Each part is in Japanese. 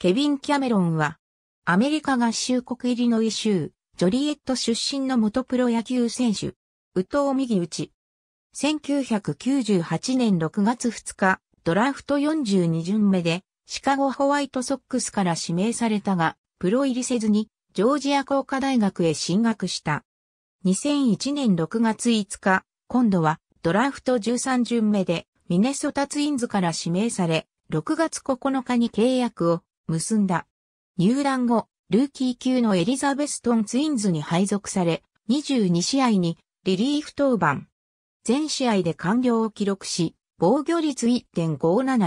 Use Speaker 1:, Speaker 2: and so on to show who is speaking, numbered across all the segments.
Speaker 1: ケビン・キャメロンは、アメリカ合衆国入りの異州、ジョリエット出身の元プロ野球選手、宇藤右内。1998年6月2日、ドラフト42巡目で、シカゴホワイトソックスから指名されたが、プロ入りせずに、ジョージア工科大学へ進学した。2001年6月5日、今度はドラフト13巡目でミネソタツインズから指名され、6月9日に契約を結んだ。入団後、ルーキー級のエリザベストンツインズに配属され、22試合にリリーフ登板。全試合で完了を記録し、防御率1.571勝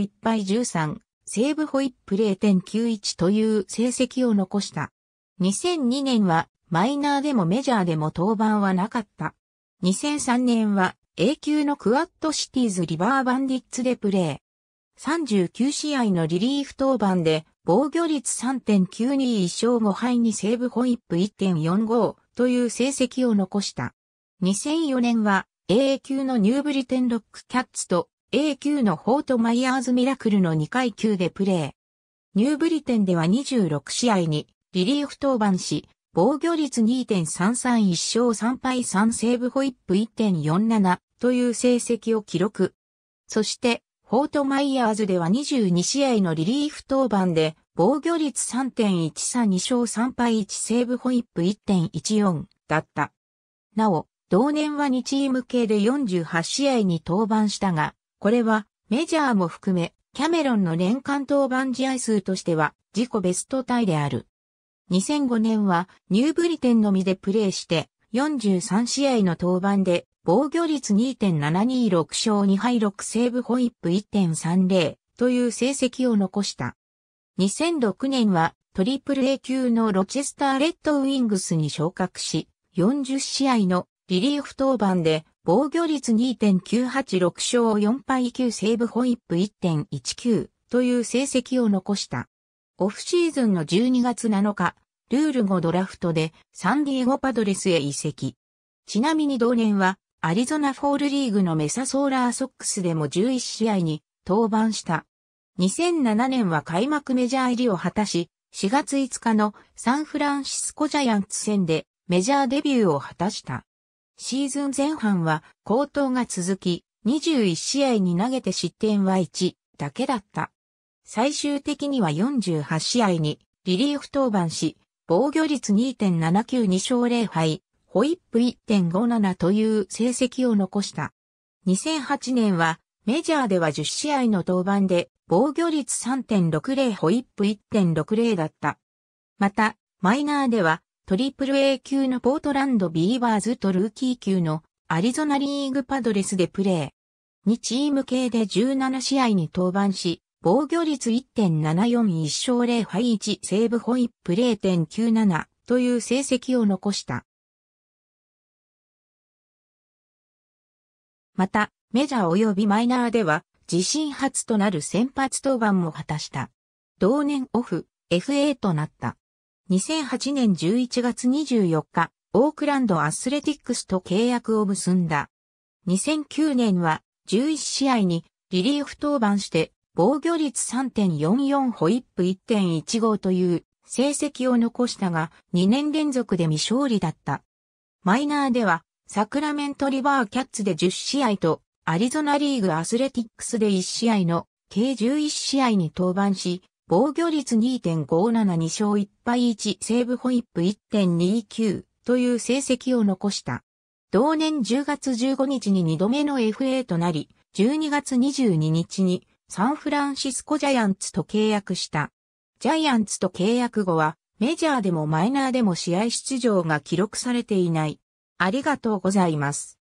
Speaker 1: 1敗13、セーブホイップ0.91という成績を残した。2002年はマイナーでもメジャーでも登板はなかった。2003年は A 級のクワッドシティーズリバーバンディッツでプレー。39試合のリリーフ登板で、防御率3.921勝5敗にセーブホイップ1.45という成績を残した。2004年は A 級のニューブリテンロックキャッツと A 級のホートマイヤーズミラクルの2階級でプレー。ニューブリテンでは26試合にリリーフ登板し、防御率2.331勝3敗3セーブホイップ1.47という成績を記録。そしてフォートマイヤーズでは22試合のリリーフ登板で、防御率3.132勝3敗1セーブホイップ1.14だった。なお、同年は2チーム系で48試合に登板したが、これはメジャーも含め、キャメロンの年間登板試合数としては自己ベストタイである。2005年はニューブリテンのみでプレーして、43試合の登板で、防御率2.726勝2敗6セーブホイップ1.30という成績を残した。2006年はトリプル A 級のロチェスターレッドウィングスに昇格し、40試合のリリーフ登板で防御率2.986勝4敗9セーブホイップ1.19という成績を残した。オフシーズンの12月7日、ルール後ドラフトでサンディエゴパドレスへ移籍。ちなみに同年は、アリゾナフォールリーグのメサソーラーソックスでも11試合に登板した。2007年は開幕メジャー入りを果たし、4月5日のサンフランシスコジャイアンツ戦でメジャーデビューを果たした。シーズン前半は高騰が続き、21試合に投げて失点は1だけだった。最終的には48試合にリリーフ登板し、防御率2.792勝0敗、ホイップ1.57という成績を残した。2008年はメジャーでは10試合の登板で防御率3.60ホイップ1.60だった。また、マイナーではトリプル A 級のポートランドビーバーズとルーキー級のアリゾナリーグパドレスでプレー。2チーム系で17試合に登板し、防御率1.741勝0敗1セーブホイップ0.97という成績を残した。また、メジャー及びマイナーでは、自身初となる先発登板も果たした。同年オフ、FA となった。2008年11月24日、オークランドアスレティックスと契約を結んだ。2009年は11試合にリリーフ登板して防御率3.44ホイップ1.15という成績を残したが2年連続で未勝利だった。マイナーではサクラメントリバーキャッツで10試合とアリゾナリーグアスレティックスで1試合の計11試合に登板し、防御率2.572勝1敗1セーブホイップ1.29という成績を残した。同年10月15日に2度目の FA となり、12月22日にサンフランシスコジャイアンツと契約した。ジャイアンツと契約後は、メジャーでもマイナーでも試合出場が記録されていない。ありがとうございます。